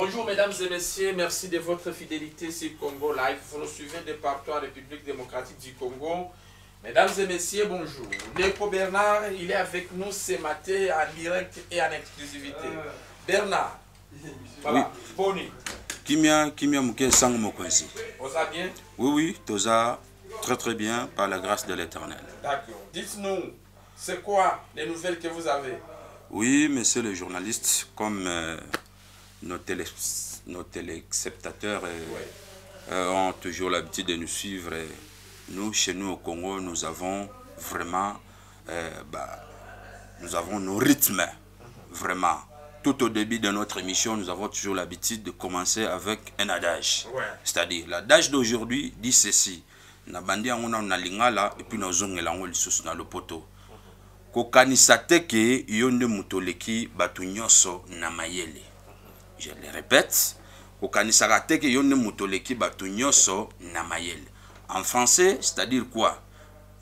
Bonjour mesdames et messieurs, merci de votre fidélité sur Congo Live. Vous nous suivez de partout en République démocratique du Congo. Mesdames et messieurs, bonjour. Neko Bernard, il est avec nous ce matin en direct et en exclusivité. Euh. Bernard, voilà, bonne Kimia, Kimia Mouké Sang Mokwesi. Osa bien Oui, oui, Tosa, très très bien, par la grâce de l'Éternel. D'accord. Dites-nous, c'est quoi les nouvelles que vous avez Oui, monsieur les journalistes comme euh, nos, télé, nos euh, euh, ont toujours l'habitude de nous suivre, nous, chez nous au Congo, nous avons vraiment, bah, nous avons nos rythmes, vraiment tout au début de notre émission, nous avons toujours l'habitude de commencer avec un adage. C'est-à-dire, l'adage d'aujourd'hui dit ceci. bandi angona na lingala et puis na zongelango lisusu na lopoto. Mhm. Kokanisa teke yonde mutoleki batunyoso na mayele. Je le répète. Kokanisaka teke yonde mutoleki batunyoso na mayele. En français, c'est-à-dire quoi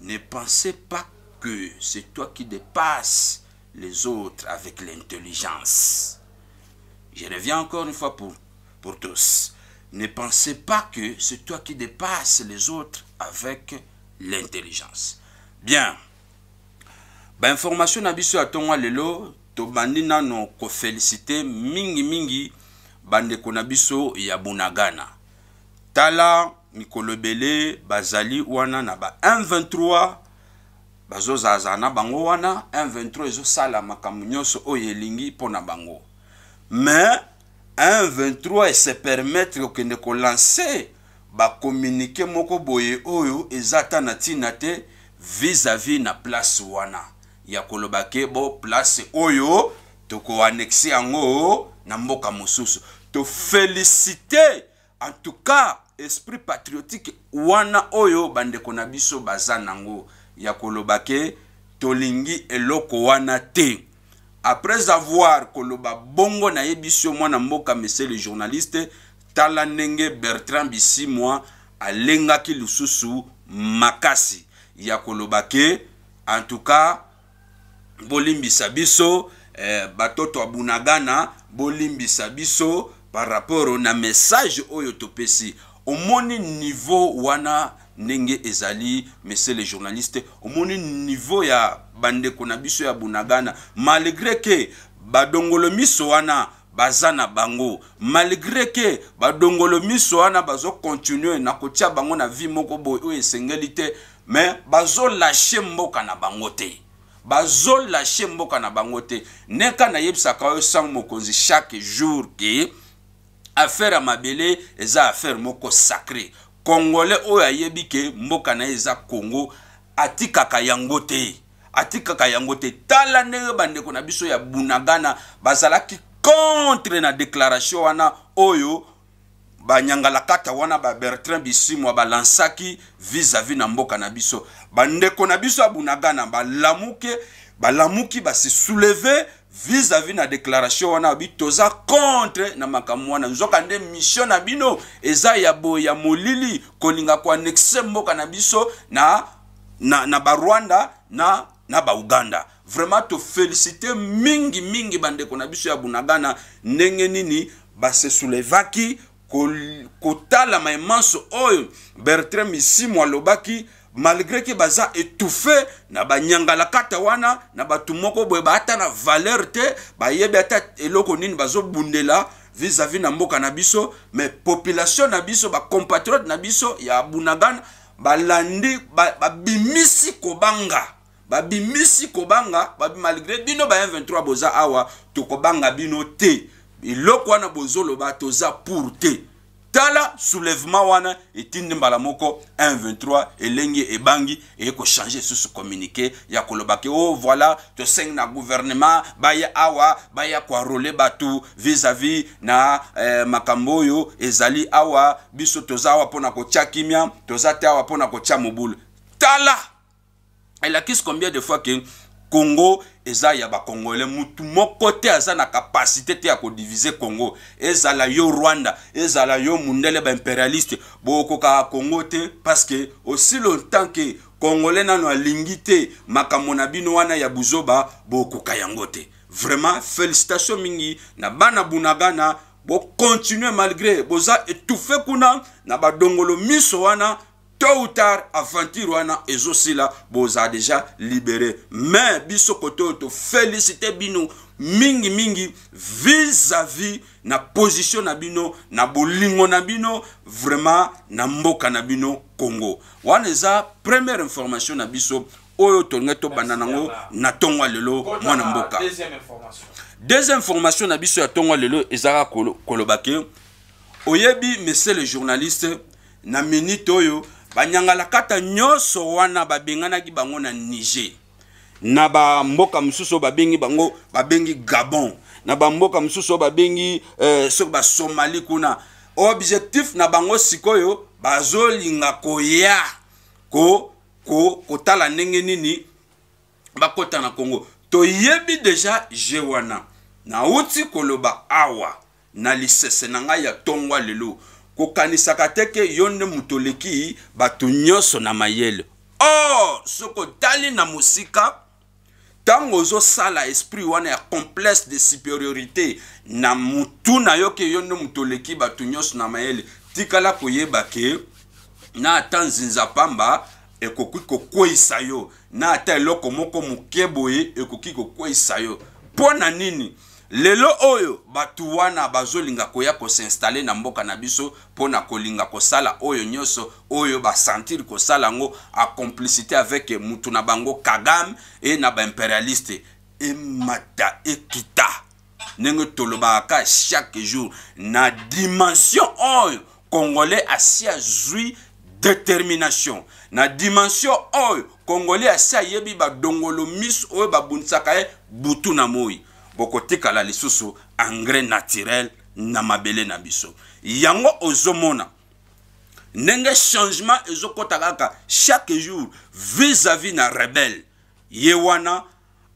Ne pensez pas que c'est toi qui dépasse les autres avec l'intelligence. Je reviens encore une fois pour, pour tous. Ne pensez pas que c'est toi qui dépasse les autres avec l'intelligence. Bien. Ben, information na biso atongo lelo tobandi ko félicité, mingi mingi bande na ya bunagana. Tala mikolo bazali wana na ba 123 bazozazala na bango wana 123 ezosala makambo nyonso oyo elingi mpo na bango mais 123 ese permettre kokende kolanse bakomunike moko boye oyo eza ata na ntina te vis-à-vis na place wana ya koloba ke bo place oyo tokoannexe yango na mboka mosusu tofélicite en tout cas esprit patriotique wana oyo bandeko na biso baza nango ya koloba ke tolingi eloko wana te après avoir koloba bongo nayebi so mwana mboka monsieur le journaliste tala ndenge bertrand bisimwa alengaki lisusu makasi ya koloba ke en tout cas bolimbisa biso eh, batoto abunagana bolimbisa biso par rapport na message oyo topesi omoni niveau wana ndenge ezali monsieur le journaliste omoni niveau ya bandeko na biso ya bunagana malgré ke badongolo miso wana baza na bango malgré ke badongolo miso wana bazokontinue na kotia bango na vie moko boye oyo esengeli te me bazolashe mboka na bango te bazolashe mboka na bango te neka nayebisaka oyo sango mokonzi chaque jour ke affaire ya mabele eza affaire moko sacré congolais oyo ayebi ke mboka na ye eza congo atikaka yango te atikaka yango te tala ndenge bandeko na biso ya bunagana bazalaki contre na déclaration wana oyo banyangalakata wana babertrand bisimwa balansaki vis-à-vis na mboka na biso bandeko na biso ya bunagana balamuke balamuki base souleve vis-à-vis na déclaration wana abi toza contre na makambo wana nzoka nde mission na bino eza ya boye ya molili kolinga koannexe mboka na biso na, na, na barwanda na, na bauganda vraiment tofélicite mingimingi bandeko na biso ya bunagana ndenge nini basesoulevaki kotalama emanso oyo bertrand misimu alobaki malgré ke baza étouffe na banyangalakata wana na bato moko boye baata na valeur te bayebi ata eloko nini bazobundela vis-à-vis -vis na mboka na biso me population na biso bacompatriote na biso ya bunagana balandi babimisi ba kobanga babimisi kobanga babi malgré bino ba 23 boza awa tokobanga bino te eloko wana bozoloba toza pour te tala soulèvement wana etindi mbala moko 123 elengi ebangi eye changer ce communiqué ya koloba ke oh, voilà seng na gouvernement baya awa baya roule batu, vis-à-vis na eh, makamboyo ezali awa biso toza awa pona ko kimia toza te awa pona ko tala elle tala Elakis combien de fois que congo eza ya bacongolais mutu moko te aza na kapasité te ya kodivise congo ezala yo rwanda ezala yo mundele baimpérialiste bokokaka congo te parce que aussi longtemps ke congolais nano alingi te makambo na bino wana ya buzoba bokoka yango te vraiment félicitation mingi na bana bunaga na bocontinue malgré boza étouffe kuna na badongolo miso wana tôt ou tard aventure wana ezosila boza déjà libéré mais biso kote oyo tofélicité bino mingimingi vis-à-vis na position na bino na bolingo na bino vraiment na mboka na bino congo wana eza première information na biso oyo tolingi tobanda nango na ntongo ya lelo mwana mboka deuxième information na biso ya ntongo ya lelo ezaka koloba ke oyebi monsieur le journaliste na minute oyo banyangalakata nyonso wana babenganaki bango na niger na bamboka mosusu oyo babengi bango babengi gabon na bamboka mosusu oyo babengi eh, soki basomali kuna objectif na bango sikoyo bazolinga koya ko, ko, kotala ndenge nini bakɔta na kongo toyebi deja je wana nauti koloba awa na lisese na ngai ya tongwa lelo kokanisaka te ke yo nde moto oleki bato nyonso na mayele or soki otali na mosika ntango ozosala esprit wana ya complexe de supériorité na mutu na yo ke yo nde moto oleki bato nyonso na mayele tikala koyeba ke na ata nzinza pamba ekoki kokweyisa yo na ata eloko moko moke boye ekoki kokweyisa yo mpo na nini lelo oyo bato wana bazolinga koya kosinstale na mboka na biso mpo na kolinga kosala oyo nyonso oyo basentir kosala yango acomplicité avec mutu na bango kagame e na baimperialiste emata ekita ndenge tolobaka chaque jour na dimension oyo congolais asi azwi détermination na dimension oyo congolais asi ayebi badongolo miso oyo babundisaka ye butu na moi bokotikala lisusu engrais naturel na mabele na biso yango ozomona ndenge changement ezokɔta kaka chaque jour vis-à-vis -vis na rebele ye wana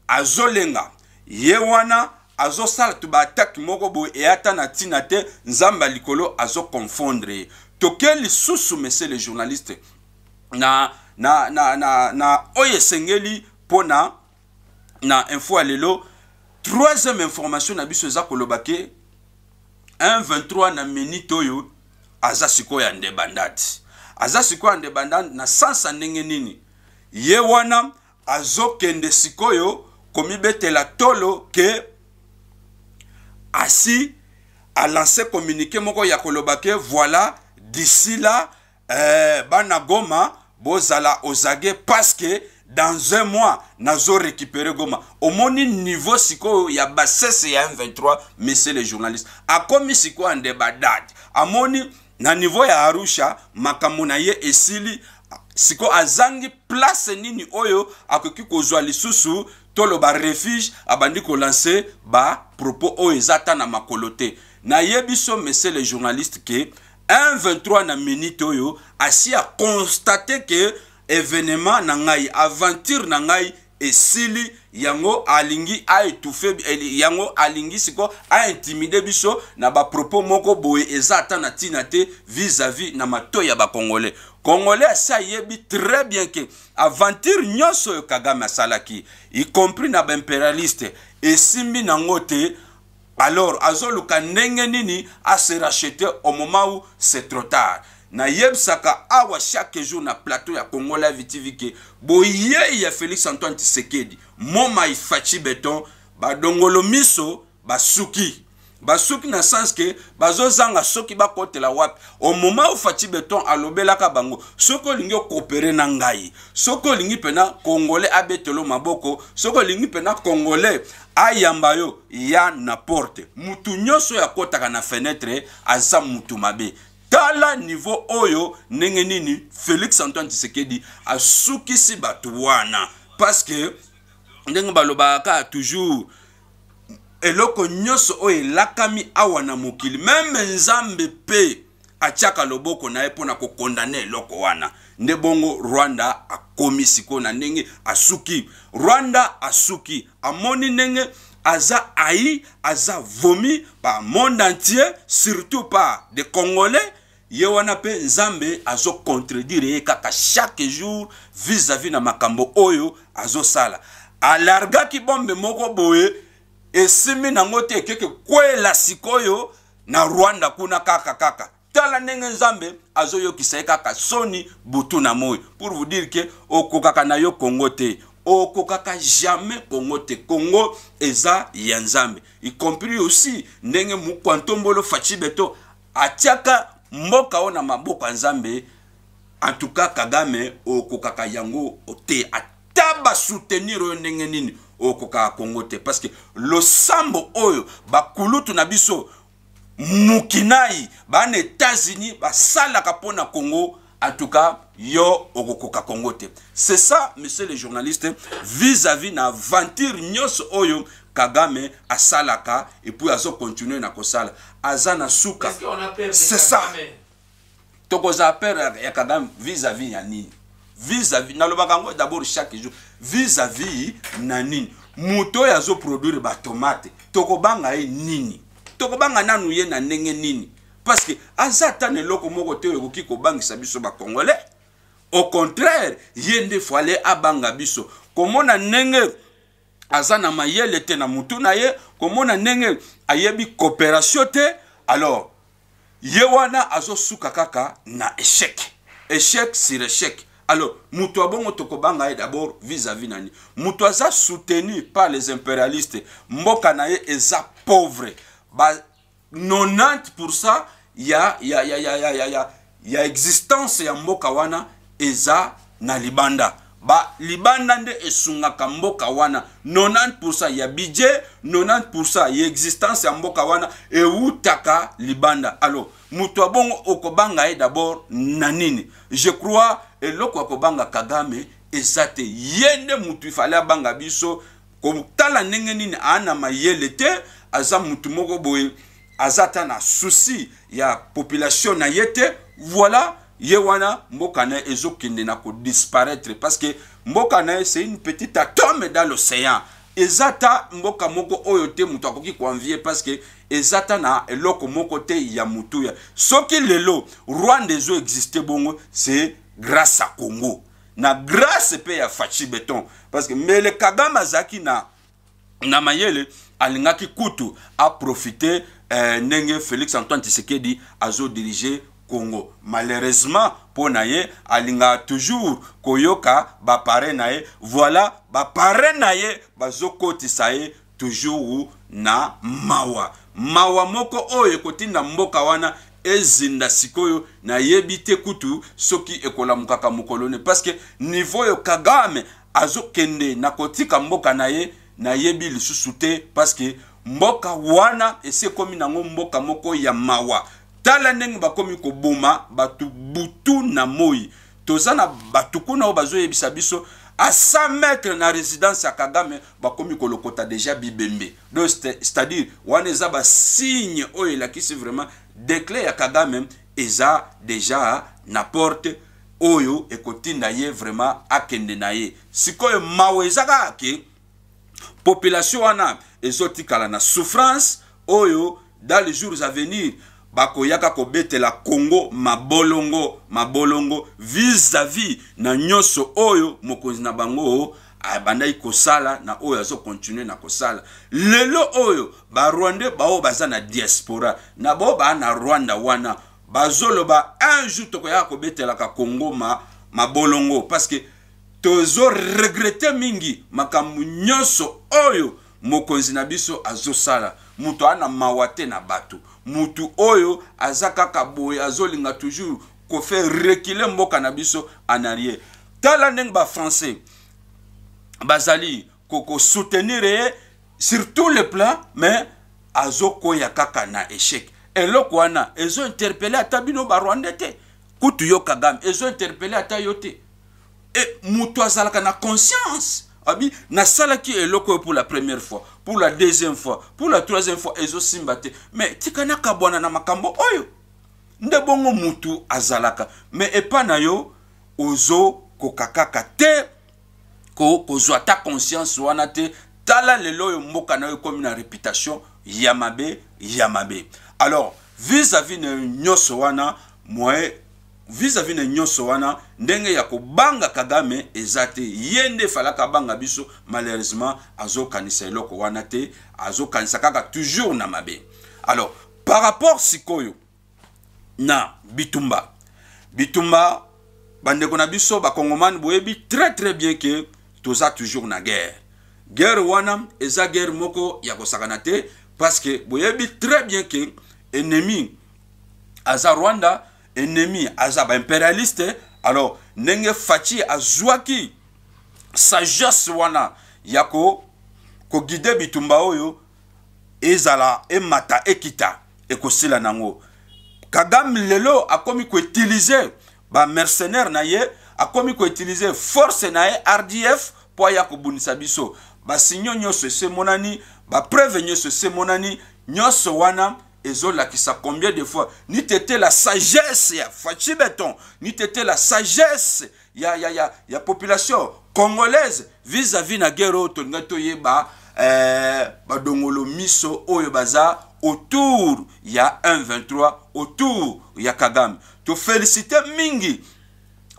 azolenga ye wana azosala to baatake moko boye eyata na ntina te nzambe ya likolo azoconfondre ye toke lisusu monsieur le journaliste na, na, na, na, na oyo esengeli mpo na na info ya lelo troisième information na biso eza koloba ke 123 na minute oyo aza sikoyo ya ndebandati aza sikoyo ya ndebandati na sansa ndenge nini ye wana azokende sikoyo komibetela tolo ke asi alance communiqué moko ya koloba ke voilà d'ici là eh, bana goma bozala ozage parce que dans un mois nazorécupere goma omoni niveau sikoyo ya basese ya m23 monsieur le journaliste akomi sikoyo ande badadi amoni na niveau ya arusha makambo na ye esili siko azangi place nini oyo akoki kozwa lisusu toloba refuge abandi kolanse bapropos oyo eza ata na makolo te nayebi so monsieur le journaliste ke 1 23 na minute oyo asi akonstate ke événement na ngai aventure na ngai esili yango alingi aétouffe eh, yango alingi sikoyo aintimide biso na bapropos moko boye eza ata na ntina te vis-à-vis na matoi ya bakongolais congolais asi ayebi très bien ke aventure nyonso oyo kagame asalaki y compris na baimpérialiste esimbi nango te alors azoluka ndenge nini ase rachete au moment où c'est trop tard nayebisaka awa chaque jour na plateau ya congo live tv ke boyei ya félix antoine tisekedi moma efaci beton badongolo miso basuki basuki na sens ke bazozanga soki bakotela wapi au moment oyo faci beton alobelaka bango soki olingi okopere na ngai soki olingi mpena congolais abetela maboko soki olingi mpena congolais ayamba yo ya na porte mutu nyonso oyo akotaka na fenetre aza mutu mabe tala niveau oyo ndenge nini félix antoine tshisekedi asukisi bato wana parceke ndenge balobaka toujours eloko nyonso oyo elakami awa na mokili meme nzambe mpe atiaka loboko na ye mpona kokondane eloko wana nde bongo rwanda akomi sikoyo na ndenge asuki rwanda asuki amoni ndenge aza haï aza vomi par monde entier surtout par des congolais ye wana mpe nzambe azocontredire ye kaka chaque jour vis-à-vis -vis na makambo oyo azosala alargaki bombe moko boye esimi nango te ekeke kwela sikoyo na rwanda kuna kaka kaka tala ndenge nzambe azoyokisa ye kaka soni butu na moyi pour vous dire ke okokaka na yo kongo te okokaka jamais kongo te kongo eza ya nzambe y compris aussi ndenge mokwantombolo faci beto atiaka mboka oyo na maboko ya nzambe antuka kagame okokaka yango te ata basoutenir oyo ndenge nini okokaka kongo te parceke losambo oyo bakulutu na biso mokinai bana etats-unis basalaka mpo na kongo en tout cas yo okokoka kongo te c'est ça monsieur le journaliste vis-à-vis -vis na aventure nyonso oyo kagame asalaka et puis azocontinue na kosala aza na suka c'est ça tokozala pere ya kagame vis-à-vis ya nini vis-à-vis nalobaka yango d'abord chaque jour vis-à-vis na nini moto oyo azoproduire batomate tokobanga ye nini tokobanga nanu ye na ndenge nini parce que aza ata na eloko moko te oyo ekoki kobangisa biso bacongolais au contraire ye nde fale abanga biso komona ndenge aza na mayele te na mutu na ye komona ndenge ayebi coopération te alors ye wana azosuka kaka na échec échec sur échec alors moto abongo tokobanga ye d'abord vis-à-vis nani moto aza soutenu par les impérialistes mboka na ye eza pauvre ba 90% ya, ya, ya, ya, ya, ya, ya, ya existence ya mboka wana eza na libanda balibanda nde esungaka mboka wana 90% ya budget 90% ya existence ya mboka wana ewutaka libanda alo moto ya bongo okobanga ye d'abord na nini je crois eloko ya kobanga kagame eza te ye nde motu ifale abanga biso kotala ndenge nini aa na mayele te aza motu moko boye aza ta na susi ya population na ye te voilà ye wana mboka na ye ezokende na kodisparaître parce que mboka na ye c'est une petite atome dans l'océan eza ta mboka moko oyo te moto akoki koanvie parce que eza ta na eloko moko te ya motuya soki lelo rwanda ezo existe bongo c'est grâce à congo na grâce mpe ya faci beton parce que mbele kagame azalaki na na mayele alingaki kutu aprofite eh, ndenge félix antoine tisekedi azodirige congo malheureusement mpo na ye alingaka toujours koyoka bapare na ye voila bapare na ye bazokotisa ye toujours na mawa mawa moko oyo ekotinda mboka wana ezinda sikoyo nayebi te kutu soki ekolamukaka mokolo ne parceke niveau oyo kagame azokende na kotika mboka na ye nayebi lisusu te parceke mboka wana esi ekomi nango mboka moko ya mawa tala ndenge bakomi koboma bato butu na moi toza na bato kuna oyo bazoyebisa biso à 100 mètres na résidence ya kagame bakomi kolokota déjà bibembe donc c'est-à-dire wana eza basigne oyo elakisi vraiment déclin ya kagame eza déjà na porte oyo ekotinda ye vraiment akende na ye sikoyo mawa eza kaka ke population wana ezotikala na souffrance oyo dans les jours à venir bakoyaka kobetela kongo mabolongo mabolongo vis-à-vis -vis na nyonso oyo mokonzi na bango abandaki kosala na oyo azokontinue na kosala lelo oyo barwandais baoyo baza na diaspora na bao baa na rwanda wana bazoloba un jour tokoyaka kobetelaka kongo ma, mabolongo parce que tozoregrete mingi makambo nyonso oyo mokonzi na biso azosala moto aa na mawa te na bato motu oyo aza kaka boye azolinga toujours kofaire rekile mboka na biso en arrière tala ndenge bafrançais bazali kokosoutenir ye sur tout le plan mais azokoya kaka na échec eloko wana ezointerpele ata bino barwanda te kutu yo kagame ezointerpele ata yo te e moto azalaka na conscience abi nasalaki eloko pour la première fois pour la deuxième fois pour la troisième fois ezo te me tika kabona na makambo oyo nde bongo mutu azalaka Mais epanayo yo ozo, kokakaka te kozwa ta conscience wana te tala lelo oyo na yo réputation yamabe yamabe. alors vis-à-vis na wana vis-à-vis na nyonso wana ndenge ya kobanga kagame eza te ye nde efalaka abanga biso malheureusement azokanisa eloko wana te azokanisa kaka toujours na mabe alors par rapport sikoyo na bitumba bitumba bandeko na biso bakongomani boyebi très très bien ke toza toujours na guerre guerre wana eza guerre moko ya kosakana te parce que boyebi très bien ke ennemi aza rwanda ennemi aza baimperialiste alors ndenge faci azwaki sagesse wana ya kogide bitumba oyo ezala emata ekita ekosila nango kagame lelo akomi koutilize bamercenaire na ye akomi koutilize force na ye rdf mpo aya kobundisa biso basinyo nyonso esemonani bapreuve nyonso esemonani nyonso wana ezolakisa combien de fois niti ete la sagesse ya faci beton niti ete la sagesse ya, ya, ya, ya population congolaise vis-à-vis -vis na guerre oyo tolingai toyeba eh, badongolo miso oyo baza autour ya 123 autour ya kagame tofélicite mingi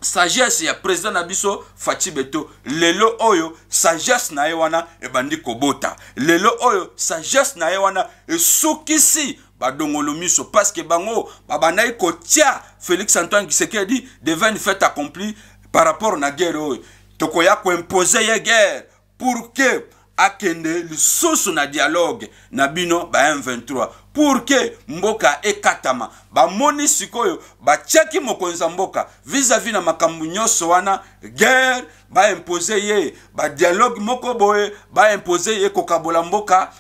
sagesse ya président na biso faci beto lelo oyo sagesse na ye wana ebandi kobota lelo oyo sagesse na ye wana esukisi badongolo miso parceke bango babandaki kotia félix antoine gisekedi devin fait accompli par rapport na guerre oyo tokoya koimpose ye guerre pour ke akende lisusu na dialogue na bino ba m23 pour ke mboka ekatama bamoni sikoyo batiaki mokonzi ya mboka vis-à-vis na makambo nyonso wana guerre baimpose ye badialogue moko boye baimpose ye kokabola mboka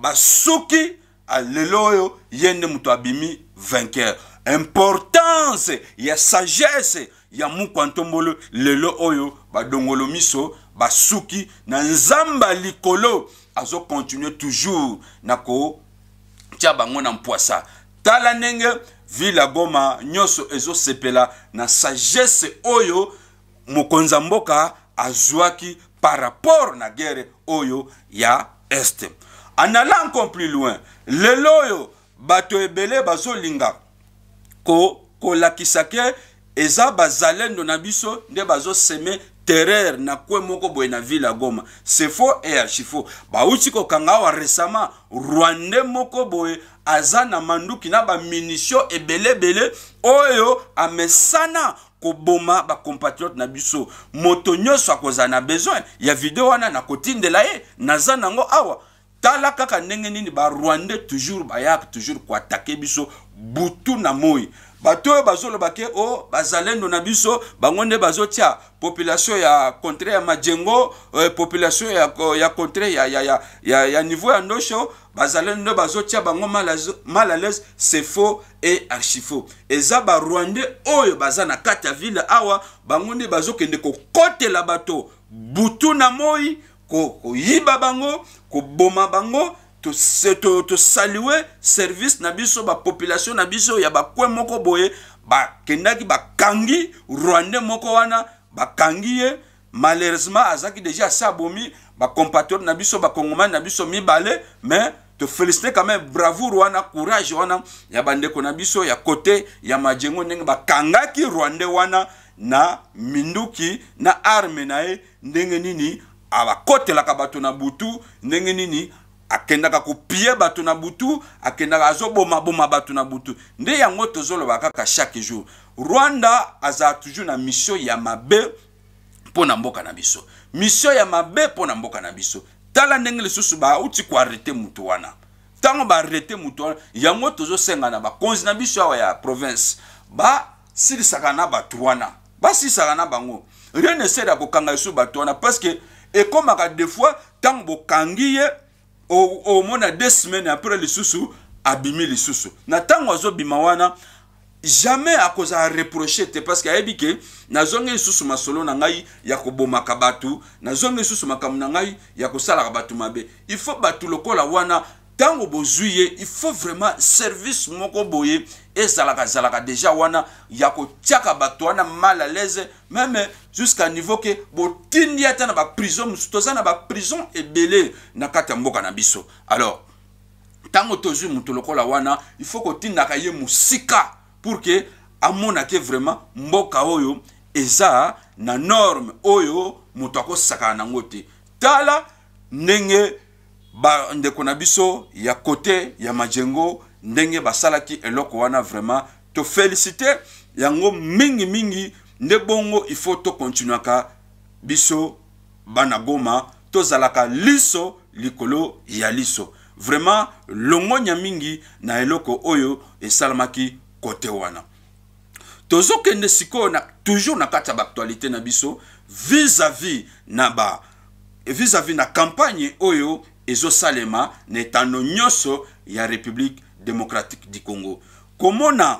basuki ba Ah, lelo oyo ye nde moto abimi vainqueur importance ya sagesse ya mukwa ntombolo lelo oyo badongolo miso basuki na nzambe ya likolo azokontinue toujours na kotia bango na mpwasa tala ndenge ville ya goma nyonso ezosepela na sagesse oyo mokonzi ya mboka azwaki par rapport na guerre oyo ya este en allant encore plus loin lelo oyo bato ebele bazolinga kolakisa ko ke eza bazalendo na biso nde bazoseme terreur na kue moko boye na ville ya goma c'est faux et archi faux bauti kokanga awa récemment rwandais moko boye aza na manduki na baminitio ebelebele oyo amesana koboma bacompatriote na biso moto nyonso akozala na besoin ya video wana nakotindela ye naza nango awa tala kaka ndenge nini barwandais toujours bayaka toujours koatake biso butu na moi bato oyo bazoloba ke o oh, bazalendo na biso bango nde bazotia population ya contre ya majengo eh, population ya, ya contre ya, ya, ya, ya, ya niveau ya ndosho bazalendo nde bazotia bango mal à l'aise c'est faux et archifaux eza barwandais oyo baza na kati ya ville awa bango nde bazokende kokotela bato butu na moi koyiba bango koboma bango tosalue to, to service na biso bapopulation na biso ya bakwe moko boye bakendaki bakangi rwandais moko wana bakangi ye malheureusement azalaki déjà asi abomi bacompatriote na biso bakongomani na biso mibale mais tofélicité quand même bravoure wana courage wana ya bandeko na biso ya kote ya majengo ndenge bakangaki rwandais wana na minduki na arme na ye ndenge nini abakotelaka bato na butu ndenge nini akendaka kopie bato na butu akendaka azobomaboma bato na butu nde yango tozoloba kaka chaque jour rwanda azala toujours na misio ya mabe mpo na mboka na biso misio ya mabe mpo na mboka na biso tala ndenge lisusu bauti koarrete motu wana ntango baarrete motu wana yango tozosenga na bakonzi na biso awa ya province basilisaka na bato wana basilisaka na bango rien ne sere ya kokanga lisusu bato wana parceke ekomaka des fois ntango bokangi ye omona deux semaines après lisusu abimi lisusu na ntango azobima wana jamais akozala reproche te parce que ayebi ke nazongi lisusu masolo na ngai ya kobomaka bato nazongi lisusu makambo na ngai ya kosalaka bato mabe il faut bato lokola wana ntango bozwi ye il faut vraiment service moko boye ezalakazalaka deja wana ya kotiaka bato wana mal à l'aise meme jusqu'à niveau ke botindi ata na baprison mosusu toza na baprison ebele na kati ya mboka na biso alors ntango tozwi moto lokola wana il faut kotindaka ye mosika pour ke amonake vraiment mboka oyo eza na norme oyo moto akosakana nango te tala ndenge bandeko na biso ya kote ya majengo ndenge basalaki eloko wana vraiment tofélicite yango mingimingi nde bongo ifo tokontinuaka biso bana goma tozalaka liso likolo ya liso vraiment longonya mingi na eloko oyo esalamaki kote wana tozokende sikoyo na toujours na kati ya baaktualité na biso vis-à-vis -vis na ba vis-à-vis -vis na campagne oyo ezosalema na etando nyonso ya république démocratique du congo komona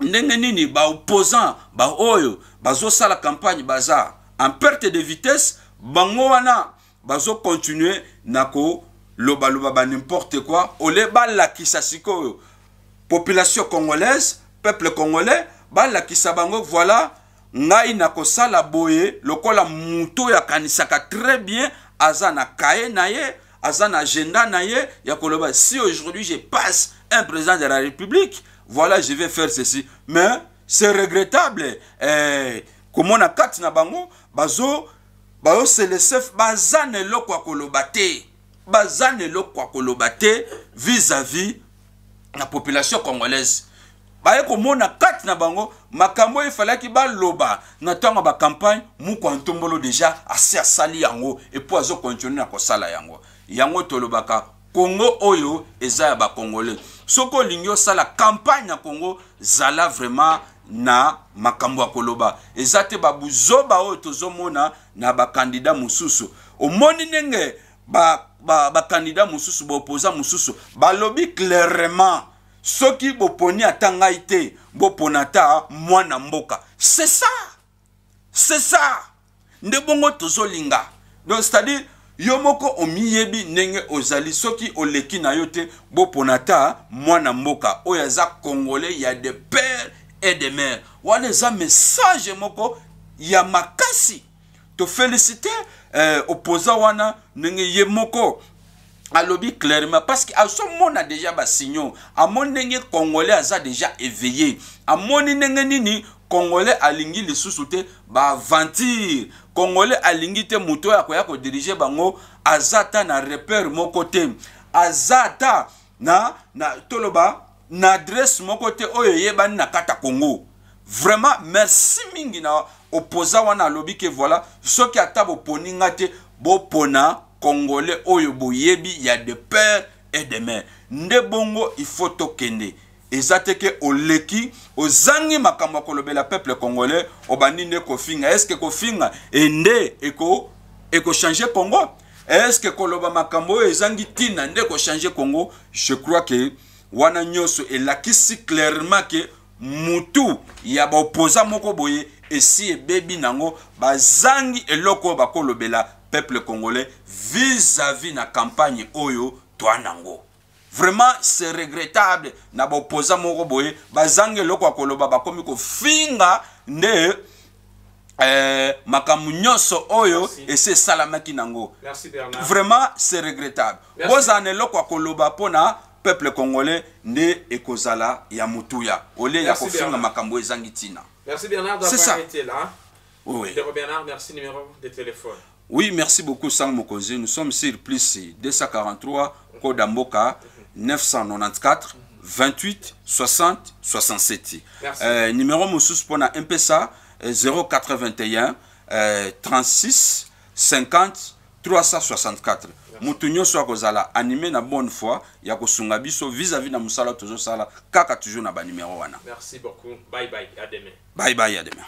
ndenge nini baopposant baoyo bazosala campagne baza en perte de vitesse bango wana bazocontinue na kolobaloba banimporte quoi ole balakisa sikoyo population congolaise peuple congolais balakisa bango voilà ngai nakosala boye lokola moto oyo akanisaka très bien aza na kaye na ye aza na agenda na ye ya koloba si aujourd'hui je passe un président de la république voilà je vais faire ceci mais c'est regrettable eh, komona kati na bango bazo bayoselese baza na eloko ya koloba te baza na eloko ya koloba te vis-à-vis na population congolaise baye komona kati na bango makambo oyo efalaki baloba na ntango ya bakampagne moko ya ntombolo deja asi asali yango epo azokontinue na kosala yango yango tolobaka kongo oyo eza ya bacongolais soki olingi osala campagne na kongo zala vraiment na makambo ya koloba eza te babuzoba oyo tozomona na bakandida mosusu omoni ndenge bakandida ba, ba mosusu bopoza mosusu balobi clairement soki boponi ata ngai te bopona ata mwana mboka c'est ça c'est ça nde bongo tozolinga donc c'est à dire yo moko omiyebi ndenge ozali soki oleki na yo te bopona ta mwana mboka oyo aza congolais ya de père et de mare wana eza message moko ya makasi tofélicite eh, oposa wana ndenge ye moko alobi clairement parce que azomona déjà basinyo amoni ndenge congolais aza déjà éveillé amoni ndenge nini congolais alingi lisusu te baaventure congolais alingi te moto oyo akoya kodirige bango aza ta na repere moko te aza ta na, na toloba na adresse moko te oyo eyebani na kati ya congo vraiment merci mingi na opoza wana alobi ke voilà soki ata boponi nga te bopona congolais oyo boyebi ya de père et de mare nde bongo ifo tokende eza te ke oleki ozangi makambo ya kolobela peuple congolais obandi nde kofinga eske kofinga ende ekochange eko congo eske koloba makambo oyo ezangi ntina nde kochange congo je crois ke wana nyonso elakisi clairement ke mutu ya baopoza moko boye esi ebebi nango bazangi eloko oyo bakolobela peuple congolais vis-à-vis na campagne oyo twa nango vraiment c'est regrettable Nabo posa moko boye bazange lokwa koloba bakomi Finga nde euh, makambo nyonso oyo esi Merci Bernard. vraiment c'est regrettable Bozane lokwa koloba pona peuple congolais ne ekozala ya mutuya. ole ya kofinga makambo ezangi Bernard c'est ça oui. Bernard, merci numéro de téléphone. Oui, merci beaucoup, Sang Mokozi. Nous sommes sur plus 243 Kodamboka. 994 28 60 67. Euh, numéro Moussous Pona MPSA 081 36 50 364. Moutounyo kozala, animé na bonne foi, Yako Sungabiso vis-à-vis de Moussala Tozo Sala, Kaka toujours na ba numéro wana. Merci beaucoup. Bye bye, à demain. Bye bye, à demain.